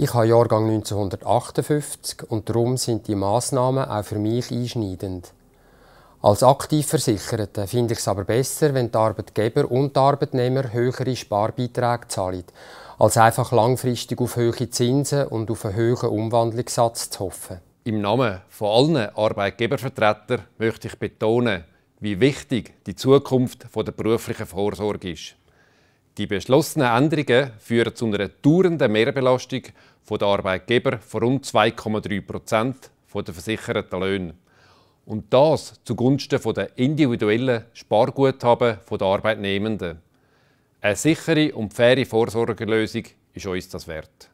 Ich habe Jahrgang 1958 und darum sind die Maßnahmen auch für mich einschneidend. Als aktiv finde ich es aber besser, wenn die Arbeitgeber und die Arbeitnehmer höhere Sparbeiträge zahlen, als einfach langfristig auf höhere Zinsen und auf einen höheren Umwandlungssatz zu hoffen. Im Namen von allen Arbeitgebervertretern möchte ich betonen, wie wichtig die Zukunft der beruflichen Vorsorge ist. Die beschlossenen Änderungen führen zu einer dauernden Mehrbelastung der Arbeitgeber von rund 2,3 Prozent der versicherten Löhne. Und das zugunsten der individuellen Sparguthaben der Arbeitnehmenden. Eine sichere und faire Vorsorgelösung ist uns das wert.